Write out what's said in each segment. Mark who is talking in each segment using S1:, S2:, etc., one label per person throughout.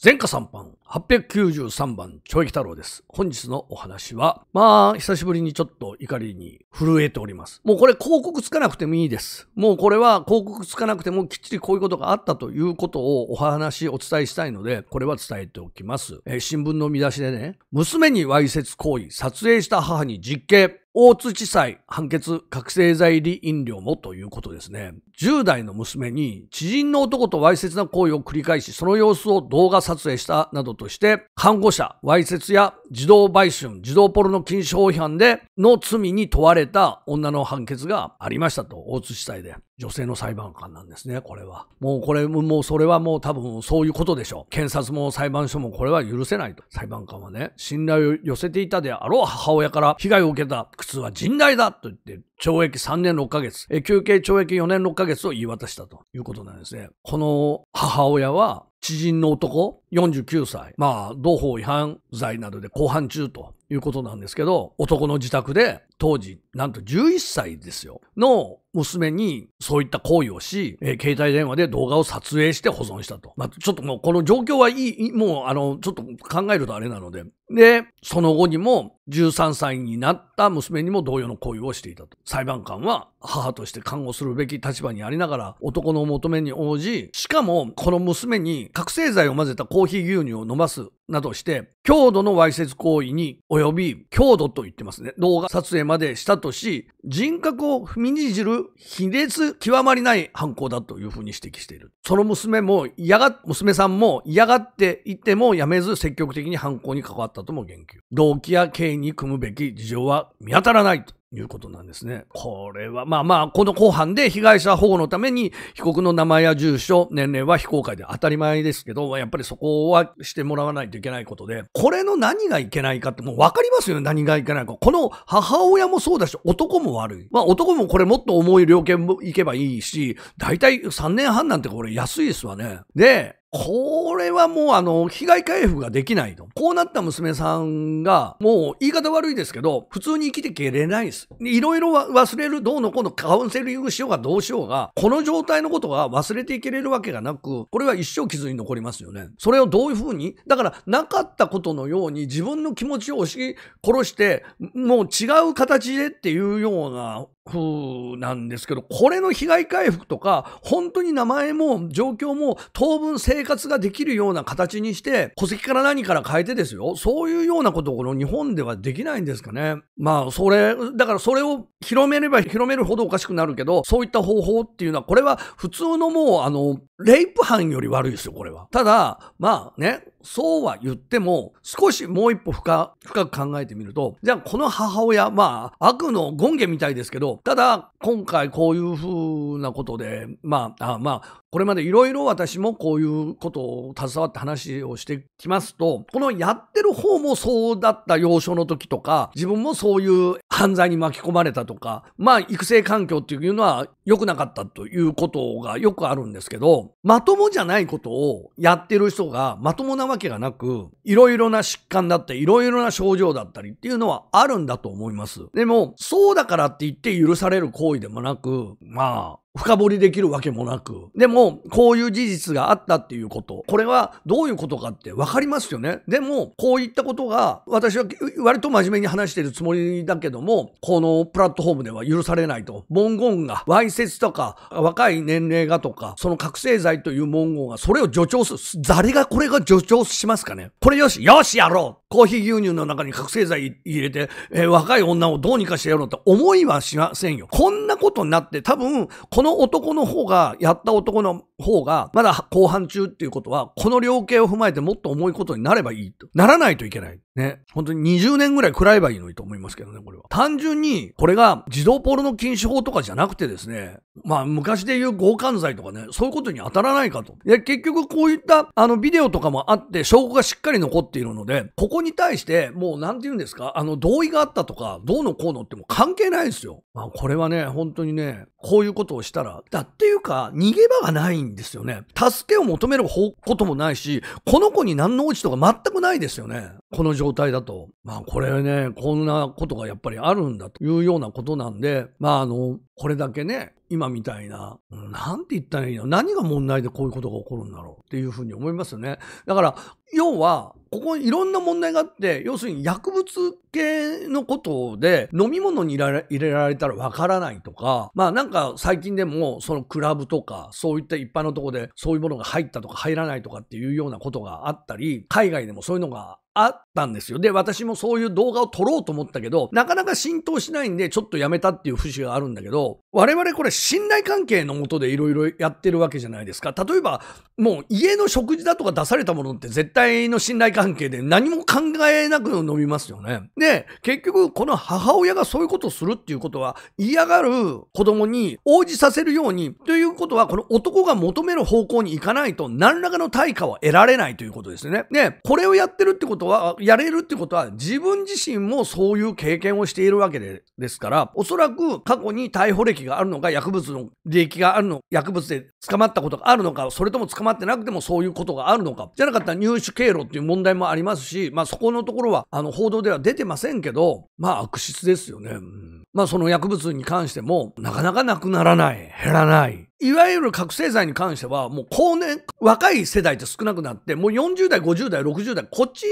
S1: 前科3番、893番、懲役太郎です。本日のお話は、まあ、久しぶりにちょっと怒りに震えております。もうこれ広告つかなくてもいいです。もうこれは広告つかなくてもきっちりこういうことがあったということをお話、お伝えしたいので、これは伝えておきます。えー、新聞の見出しでね、娘にわいせつ行為、撮影した母に実刑、大津地裁判決覚醒剤入り飲料もということですね。10代の娘に知人の男とわいせつな行為を繰り返し、その様子を動画撮影したなどとして、看護者、わいせつや児童売春、児童ポルノ禁止法違反での罪に問われた女の判決がありましたと、大津地裁で。女性の裁判官なんですね、これは。もうこれも、もうそれはもう多分そういうことでしょう。検察も裁判所もこれは許せないと。裁判官はね、信頼を寄せていたであろう母親から被害を受けた苦痛は甚大だと言って、懲役3年6ヶ月、休憩懲役4年6ヶ月を言い渡したということなんですね。この母親は、知人の男、49歳、まあ、同法違反罪などで公判中ということなんですけど、男の自宅で当時なんと11歳ですよ、の娘にそういった行為をし、えー、携帯電話で動画を撮影して保存したと。まあ、ちょっともうこの状況はいい、もうあの、ちょっと考えるとあれなので。で、その後にも13歳になった娘にも同様の行為をしていたと。裁判官は母として看護するべき立場にありながら男の求めに応じ、しかもこの娘に覚醒剤を混ぜたコーヒー牛乳を飲ますなどして、強度のわいせつ行為に及び、強度と言ってますね。動画撮影までしたととし、人格を踏みにじる卑劣極まりない犯行だというふうに指摘している。その娘も嫌が、娘さんも嫌がっていてもやめず積極的に犯行に関わったとも言及。動機や経緯に組むべき事情は見当たらないと。いうことなんですね。これは、まあまあ、この後半で被害者保護のために被告の名前や住所、年齢は非公開で当たり前ですけど、やっぱりそこはしてもらわないといけないことで、これの何がいけないかってもうわかりますよね、何がいけないか。この母親もそうだし、男も悪い。まあ男もこれもっと重い量刑もいけばいいし、だいたい3年半なんてこれ安いですわね。で、これはもうあの、被害回復ができないと。こうなった娘さんが、もう言い方悪いですけど、普通に生きていけれないです。いろいろ忘れる、どうのこうのカウンセリングしようがどうしようが、この状態のことは忘れていけれるわけがなく、これは一生傷に残りますよね。それをどういうふうにだから、なかったことのように自分の気持ちを押し殺して、もう違う形でっていうような復なんですけど、これの被害回復とか、本当に名前も状況も当分生活ができるような形にして、戸籍から何から変えてですよ、そういうようなことをこの日本ではできないんですかね。まあ、それ、だからそれを広めれば広めるほどおかしくなるけど、そういった方法っていうのは、これは普通のもう、あの、レイプ犯より悪いですよ、これは。ただ、まあね、そうは言っても、少しもう一歩深深く考えてみると、じゃあこの母親、まあ、悪の権下みたいですけど、ただ、今回こういうふうなことで、まあ、あまあ、これまでいろいろ私もこういうことを携わって話をしてきますと、このやってる方もそうだった幼少の時とか、自分もそういう犯罪に巻き込まれたとか、まあ育成環境っていうのは良くなかったということがよくあるんですけど、まともじゃないことをやってる人がまともなわわけがなく、いろいろな疾患だって、いろいろな症状だったりっていうのはあるんだと思います。でも、そうだからって言って許される行為でもなく、まあ、深掘りできるわけもなく。でも、こういう事実があったっていうこと。これはどういうことかってわかりますよね。でも、こういったことが、私は割と真面目に話してるつもりだけども、このプラットフォームでは許されないと。文言が、わいせつとか、若い年齢がとか、その覚醒剤という文言が、それを助長する。誰がこれが助長しますかねこれよし、よしやろうコーヒー牛乳の中に覚醒剤入れて、えー、若い女をどうにかしてやろうって思いはしませんよ。こんなことになって、多分、このの男の方が、やった男の方が、まだ後半中っていうことは、この量刑を踏まえてもっと重いことになればいいと。ならないといけない。ね、本当に20年ぐらい食らえばいいのにと思いますけどね、これは。単純に、これが児童ポルノ禁止法とかじゃなくてですね、まあ昔で言う強姦罪とかね、そういうことに当たらないかと。いや、結局こういったあのビデオとかもあって、証拠がしっかり残っているので、ここに対して、もうなんて言うんですか、あの同意があったとか、どうのこうのっても関係ないですよ。まあこれはね、本当にね、こういうことをしたら、だっていうか、逃げ場がないんですよね。助けを求めることもないし、この子に何の落ちとか全くないですよね。この状状態だと、まあこれね、こんなことがやっぱりあるんだというようなことなんで、まああの、これだけね、今みたいな、なんて言ったらいいの何が問題でこういうことが起こるんだろうっていうふうに思いますよね。だから、要は、ここいろんな問題があって、要するに薬物系のことで飲み物に入れられたらわからないとか、まあなんか最近でもそのクラブとか、そういった一般のとこでそういうものが入ったとか入らないとかっていうようなことがあったり、海外でもそういうのがあったんですよ。で、私もそういう動画を撮ろうと思ったけど、なかなか浸透しないんで、ちょっとやめたっていう節があるんだけど、我々これ信頼関係のもとでいろいろやってるわけじゃないですか。例えば、もう家の食事だとか出されたものって絶対の信頼関係で何も考えなく飲みますよね。で、結局この母親がそういうことをするっていうことは嫌がる子供に応じさせるように、ということはこの男が求める方向に行かないと何らかの対価は得られないということですね。で、これをやってるってことはは、やれるってことは、自分自身もそういう経験をしているわけでですから、おそらく過去に逮捕歴があるのか、薬物の利益があるのか、薬物で捕まったことがあるのか、それとも捕まってなくてもそういうことがあるのか、じゃなかったら入手経路っていう問題もありますし、まあそこのところは、あの、報道では出てませんけど、まあ悪質ですよね。うん、まあその薬物に関しても、なかなかなくならない、減らない。いわゆる覚醒剤に関しては、もう年、若い世代って少なくなって、もう40代、50代、60代、こっち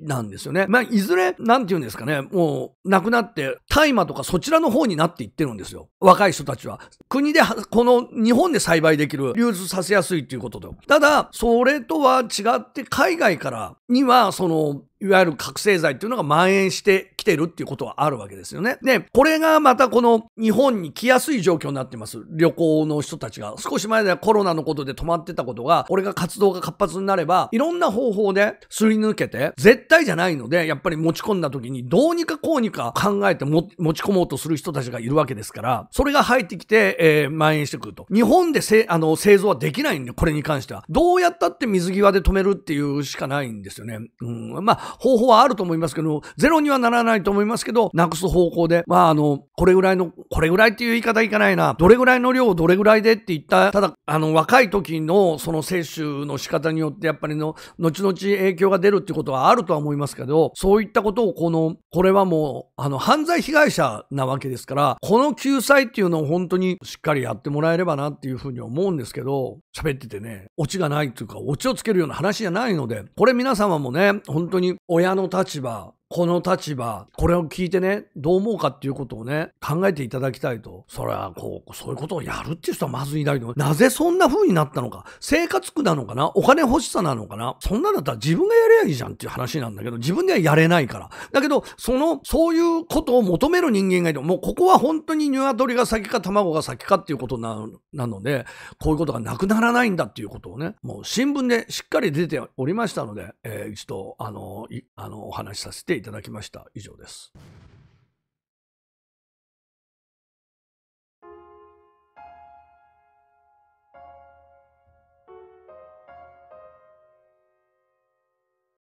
S1: なんですよね。まあ、いずれ、なんて言うんですかね、もう、亡くなって、大麻とかそちらの方になっていってるんですよ。若い人たちは。国で、この、日本で栽培できる、流通させやすいっていうことで。ただ、それとは違って、海外からには、その、いわゆる覚醒剤っていうのが蔓延してきてるっていうことはあるわけですよね。で、これがまたこの日本に来やすい状況になってます。旅行の人たちが。少し前ではコロナのことで止まってたことが、俺が活動が活発になれば、いろんな方法ですり抜けて、絶対じゃないので、やっぱり持ち込んだ時にどうにかこうにか考えて持ち込もうとする人たちがいるわけですから、それが入ってきて、えー、蔓延してくると。日本でせあの製造はできないんで、これに関しては。どうやったって水際で止めるっていうしかないんですよね。うん、まあ、方法はあると思いますけど、ゼロにはならないと思いますけど、なくす方向で、まあ、あの、これぐらいの、これぐらいっていう言い方いかないな、どれぐらいの量をどれぐらいでって言った、ただ、あの、若い時のその精選の仕方によってやっぱりの、後々影響が出るってことはあるとは思いますけど、そういったことをこの、これはもう、あの、犯罪被害者なわけですから、この救済っていうのを本当にしっかりやってもらえればなっていうふうに思うんですけど、喋っててね、オチがないというか、オチをつけるような話じゃないので、これ皆様もね、本当に親の立場、この立場、これを聞いてね、どう思うかっていうことをね、考えていただきたいと。それは、こう、そういうことをやるっていう人はまずいないの。なぜそんな風になったのか。生活苦なのかなお金欲しさなのかなそんなだったら自分がやればいいじゃんっていう話なんだけど、自分ではやれないから。だけど、その、そういうことを求める人間がいても、うここは本当に鶏が先か卵が先かっていうことな、なので、こういうことがなくならないんだっていうことをね、もう新聞でしっかり出ておりましたので、えー、一度、あの、あの、お話しさせていただきます。いただきました。以上です。